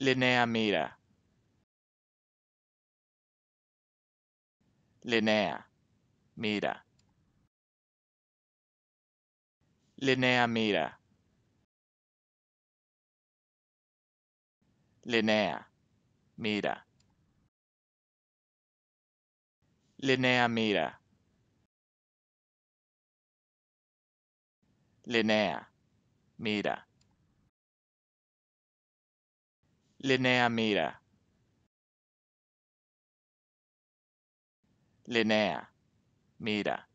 Linnea mira. Linnea, mira. Linnea mira. Linnea, mira. Linnea mira. Linnea, mira. Linnea mira. Linnea, mira.